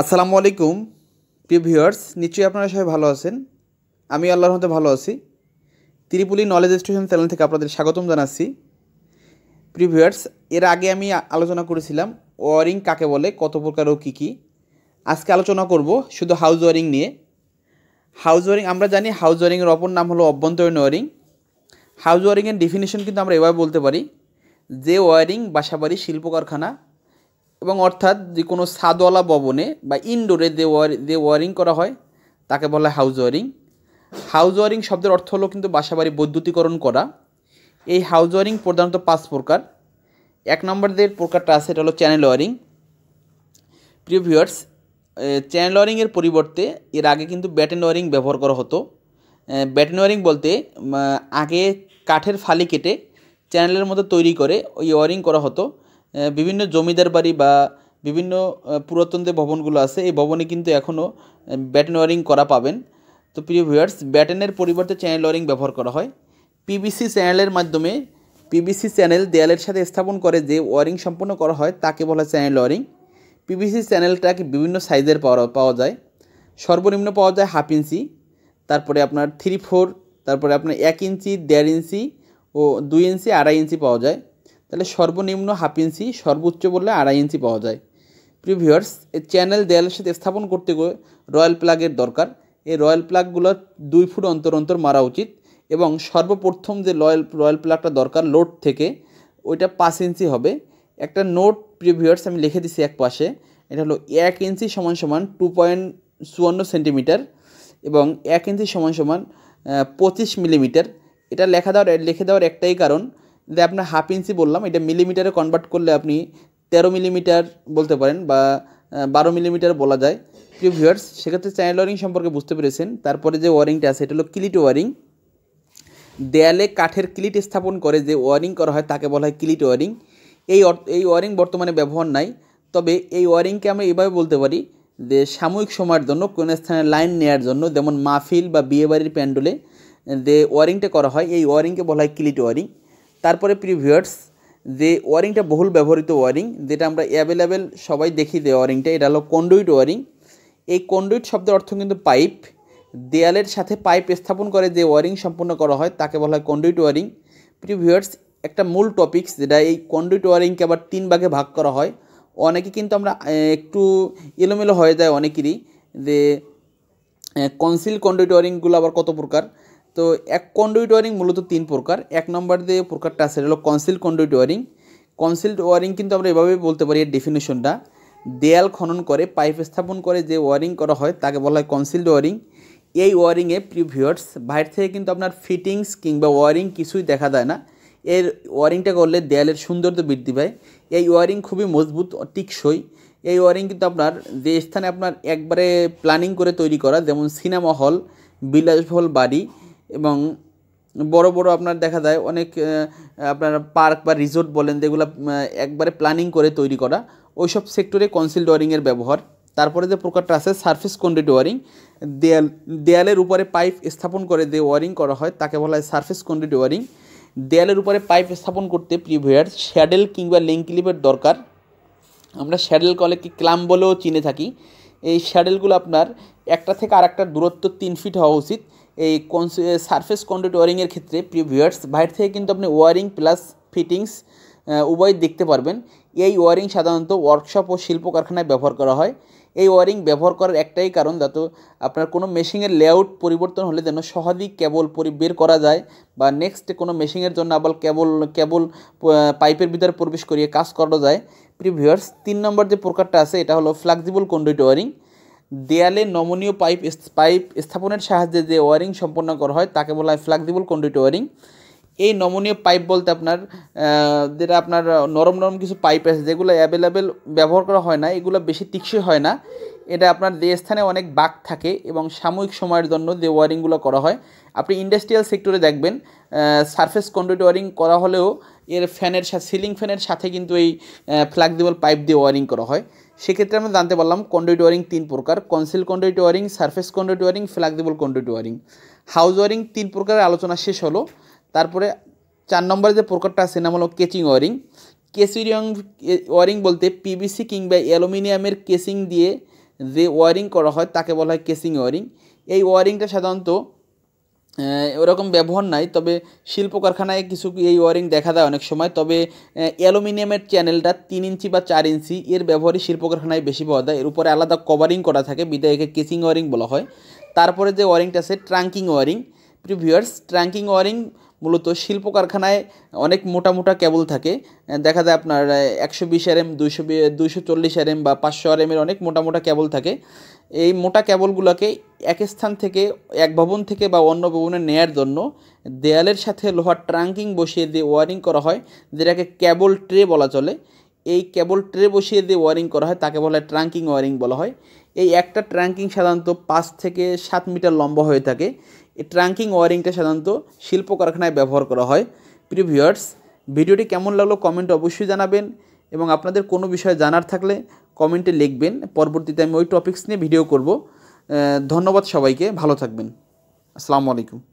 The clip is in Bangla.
আসসালামু আলাইকুম প্রিয় ভিউয়ার্স নিশ্চয়ই আপনারা সবাই ভালো আছেন আমি আল্লাহর মতো ভালো আছি ত্রিপুলি নলেজ স্টেশন চ্যানেল থেকে আপনাদের স্বাগতম জানাচ্ছি প্রিয় ভিউয়ার্স এর আগে আমি আলোচনা করেছিলাম ওয়ারিং কাকে বলে কত প্রকার ও কী কী আজকে আলোচনা করব শুধু হাউস ওয়ারিং নিয়ে হাউস ওয়ারিং আমরা জানি হাউস ওয়ারিংয়ের অপর নাম হলো অভ্যন্তরীণ ওয়ারিং হাউস ওয়ারিংয়ের ডেফিনেশন কিন্তু আমরা এভাবে বলতে পারি যে ওয়ারিং বাসাবাড়ি শিল্প কারখানা এবং অর্থাৎ যে কোনো ছাদওয়ালা ভবনে বা ইনডোরে দে ওয়ার ওয়ারিং করা হয় তাকে বলা হয় হাউস ওয়ারিং হাউস ওয়ারিং শব্দের অর্থ হলো কিন্তু বাসাবাড়ি বৈদ্যুতিকরণ করা এই হাউস ওয়ারিং প্রধানত পাঁচ প্রকার এক নম্বরদের প্রকারটা আছে এটা হলো চ্যানেল ওয়ারিং প্রিয় ভিউয়ার্স চ্যানেল ওয়ারিংয়ের পরিবর্তে এর আগে কিন্তু ব্যাটেন ওয়ারিং ব্যবহার করা হতো ব্যাটেন ওয়ারিং বলতে আগে কাঠের ফালি কেটে চ্যানেলের মতো তৈরি করে ওই ওয়ারিং করা হতো বিভিন্ন জমিদার বাড়ি বা বিভিন্ন পুরাতন যে ভবনগুলো আছে এই ভবনে কিন্তু এখনও ব্যাটেন ওয়ারিং করা পাবেন তো প্রিয় ভিউয়ার্স ব্যাটেনের পরিবর্তে চ্যানেল ওয়ারিং ব্যবহার করা হয় পিবিসি চ্যানেলের মাধ্যমে পিবিসি চ্যানেল দেয়ালের সাথে স্থাপন করে যে ওয়ারিং সম্পন্ন করা হয় তাকে বলা চ্যানেল ওয়ারিং পিবিসি চ্যানেলটাকে বিভিন্ন সাইজের পাওয়া পাওয়া যায় সর্বনিম্ন পাওয়া যায় হাফ ইঞ্চি তারপরে আপনার থ্রি ফোর তারপরে আপনার এক ইঞ্চি দেড় ইঞ্চি ও দুই ইঞ্চি আড়াই ইঞ্চি পাওয়া যায় তাহলে সর্বনিম্ন হাফ ইঞ্চি সর্বোচ্চ বললে আড়াই ইঞ্চি পাওয়া যায় প্রিভিয়ার্স এই চ্যানেল দেয়ালের সাথে স্থাপন করতে গিয়ে রয়্যাল প্লাগের দরকার এই রয়্যাল প্লাগগুলো দুই ফুট অন্তর অন্তর মারা উচিত এবং সর্বপ্রথম যে লয়াল রয়্যাল প্লাগটা দরকার লোড থেকে ওইটা পাঁচ ইঞ্চি হবে একটা নোট প্রিভিয়ার্স আমি লিখে দিছি এক পাশে এটা হলো এক ইঞ্চি সমান সমান টু পয়েন্ট চুয়ান্ন সেন্টিমিটার এবং এক ইঞ্চি সমান সমান পঁচিশ মিলিমিটার এটা লেখা দেওয়ার লিখে দেওয়ার একটাই কারণ আপনার হাফ ইঞ্চি বললাম এটা মিলিমিটারে কনভার্ট করলে আপনি তেরো মিলিমিটার বলতে পারেন বা বারো মিলিমিটার বলা যায় প্রিয় ভিউয়ার্স সেক্ষেত্রে চ্যানেল ওয়ারিং সম্পর্কে বুঝতে পেরেছেন তারপরে যে ওয়ারিংটা আছে এটা হলো কিলিট ওয়ারিং দেয়ালে কাঠের কিলিট স্থাপন করে যে ওয়ারিং করা হয় তাকে বলা হয় কিলিট ওয়ারিং এই এই ওয়ারিং বর্তমানে ব্যবহার নাই তবে এই ওয়ারিংকে আমরা এভাবে বলতে পারি যে সাময়িক সময়ের জন্য কোনো স্থানে লাইন নেয়ার জন্য যেমন মাহফিল বা বিয়েবাড়ির প্যান্ডলে যে ওয়ারিংটা করা হয় এই ওয়ারিংকে বলা হয় ক্লিট ওয়ারিং তারপরে প্রিয় ভিউয়ার্স যে ওয়ারিংটা বহুল ব্যবহৃত ওয়ারিং যেটা আমরা অ্যাভেলেবেল সবাই দেখি যে ওয়ারিংটা এটা হলো কন্ডুইট ওয়ারিং এই কন্ডুইট শব্দের অর্থ কিন্তু পাইপ দেয়ালের সাথে পাইপ স্থাপন করে যে ওয়ারিং সম্পূর্ণ করা হয় তাকে বলা হয় কন্ডুইট ওয়ারিং প্রিয় ভিউয়ার্স একটা মূল টপিকস যেটা এই কন্ডুইট ওয়ারিংকে আবার তিন ভাগে ভাগ করা হয় অনেকে কিন্তু আমরা একটু এলোমেলো হয়ে যায় অনেকেরই যে কনসিল কন্ডুইট ওয়ারিংগুলো আবার কত প্রকার তো এক কন্ডুইট ওয়ারিং মূলত তিন প্রকার এক নম্বর দিয়ে প্রকারটা আছে হলো concealed conduit wiring concealed wiring কিন্তু আমরা এভাবে বলতে পারি এর ডেফিনেশনটা দেয়াল খনন করে পাইপ স্থাপন করে যে ওয়ারিং করা হয় তাকে বলা হয় কনসিল্ড ওয়ারিং এই ওয়ারিংয়ে প্রিভিয়ার্স বাইরে থেকে কিন্তু আপনার ফিটিংস কিংবা ওয়ারিং কিছুই দেখা যায় না এর ওয়ারিংটা করলে দেয়ালের সৌন্দর্য বৃদ্ধি পায় এই ওয়ারিং খুবই মজবুত টিকসই এই ওয়ারিং কিন্তু আপনার যে স্থানে আপনার একবারে প্ল্যানিং করে তৈরি করা যেমন সিনেমা হল বিলাসবহল বাড়ি এবং বড় বড় আপনার দেখা যায় অনেক আপনার পার্ক বা রিসোর্ট বলেন যেগুলো একবারে প্ল্যানিং করে তৈরি করা ওই সব সেক্টরে কনসিল ডোয়ারিংয়ের ব্যবহার তারপরে যে প্রকারটা আছে সারফেস কন্ডিট ওয়ারিং দেয়াল দেয়ালের উপরে পাইপ স্থাপন করে যে ওয়ারিং করা হয় তাকে বলা হয় সারফেস কন্ডিট ওয়ারিং দেয়ালের উপরে পাইপ স্থাপন করতে প্রিভিয়ার শ্যাডেল কিংবা লিঙ্কলিপের দরকার আমরা শ্যাডেল কলেকে ক্লাম বলেও চিনে থাকি এই শ্যাডেলগুলো আপনার একটা থেকে আরেকটা দূরত্ব তিন ফিট হওয়া উচিত এই সারফেস কন্ডিট ওয়ারিংয়ের ক্ষেত্রে প্রিভিয়ার্স বাইরে থেকে কিন্তু আপনি ওয়ারিং প্লাস ফিটিংস উভয় দেখতে পারবেন এই ওয়ারিং সাধারণত ওয়ার্কশপ ও শিল্প কারখানায় ব্যবহার করা হয় এই ওয়ারিং ব্যবহার করার একটাই কারণ যাতে আপনার কোনো মেশিনের লেআউট পরিবর্তন হলে যেন সহজেই কেবল পরি বের করা যায় বা নেক্সট কোনো মেশিনের জন্য আবার কেবল কেবল পাইপের ভিতরে প্রবেশ করিয়ে কাজ করানো যায় প্রিভিয়ার্স তিন নম্বর যে প্রকারটা আছে এটা হলো ফ্লেক্সিবল কন্ডিট ওয়ারিং দেয়ালে নমনীয় পাইপ পাইপ স্থাপনের সাহায্যে যে ওয়ারিং সম্পন্ন করা হয় তাকে বলা হয় ফ্লাক্সিবল কন্ডিট ওয়ারিং এই নমনীয় পাইপ বলতে আপনার যেটা আপনার নরম নরম কিছু পাইপ আছে যেগুলো অ্যাভেলেবেল ব্যবহার করা হয় না এগুলো বেশি টিকসই হয় না এটা আপনার যে স্থানে অনেক বাঘ থাকে এবং সাময়িক সময়ের জন্য যে ওয়ারিংগুলো করা হয় আপনি ইন্ডাস্ট্রিয়াল সেক্টরে দেখবেন সারফেস কন্ডিট ওয়ারিং করা হলেও এর ফ্যানের সাথে সিলিং ফ্যানের সাথে কিন্তু এই ফ্ল্যাক্সিবল পাইপ দিয়ে ওয়ারিং করা হয় সেক্ষেত্রে আমরা জানতে পারলাম কন্ডিট ওয়ারিং তিন প্রকার concealed conduit wiring surface conduit wiring flexible conduit wiring house wiring তিন প্রকারের আলোচনা শেষ হলো তারপরে চার নম্বরে যে প্রকারটা আছে নাম হলো কেচিং ওয়ারিং কেসিং ওয়ারিং বলতে পিবিসি কিংবা অ্যালুমিনিয়ামের কেসিং দিয়ে যে ওয়ারিং করা হয় তাকে বলা হয় কেসিং ওয়ারিং এই ওয়ারিংটা সাধারণত ওরকম ব্যবহার নাই তবে শিল্প কারখানায় কিছু এই ওয়ারিং দেখা দেয় অনেক সময় তবে অ্যালুমিনিয়ামের চ্যানেলটা তিন ইঞ্চি বা চার ইঞ্চি এর ব্যবহারই শিল্প কারখানায় বেশি পাওয়া যায় এর উপরে আলাদা কভারিং করা থাকে বিদায়কে কেসিং ওয়ারিং বলা হয় তারপরে যে ওয়ারিংটা আছে ট্রাঙ্কিং ওয়ারিং প্রিভিয়ার্স ট্রাঙ্কিং ওয়ারিং মূলত শিল্প কারখানায় অনেক মোটা মোটা কেবল থাকে দেখা যায় আপনার একশো বিশ আর এম দুইশো দুইশো চল্লিশ আর এম বা পাঁচশো আর এমের অনেক মোটা মোটা কেবল থাকে এই মোটা কেবলগুলোকে এক স্থান থেকে এক ভবন থেকে বা অন্য ভবনে নেয়ার জন্য দেয়ালের সাথে লোহার ট্রাঙ্কিং বসিয়ে দিয়ে ওয়ারিং করা হয় যেটাকে কেবল ট্রে বলা চলে এই কেবল ট্রে বসিয়ে দিয়ে ওয়ারিং করা হয় তাকে বলা হয় ট্রাঙ্কিং ওয়ারিং বলা হয় এই একটা ট্র্যাঙ্কিং সাধারণত পাঁচ থেকে সাত মিটার লম্বা হয়ে থাকে এই ট্রাঙ্কিং ওয়ারিংটা সাধারণত শিল্প কারখানায় ব্যবহার করা হয় প্রিভিয়ার্স ভিডিওটি কেমন লাগলো কমেন্ট অবশ্যই জানাবেন এবং আপনাদের কোনো বিষয়ে জানার থাকলে কমেন্টে লিখবেন পরবর্তীতে আমি ওই টপিক্স নিয়ে ভিডিও করব ধন্যবাদ সবাইকে ভালো থাকবেন আসসালামু আলাইকুম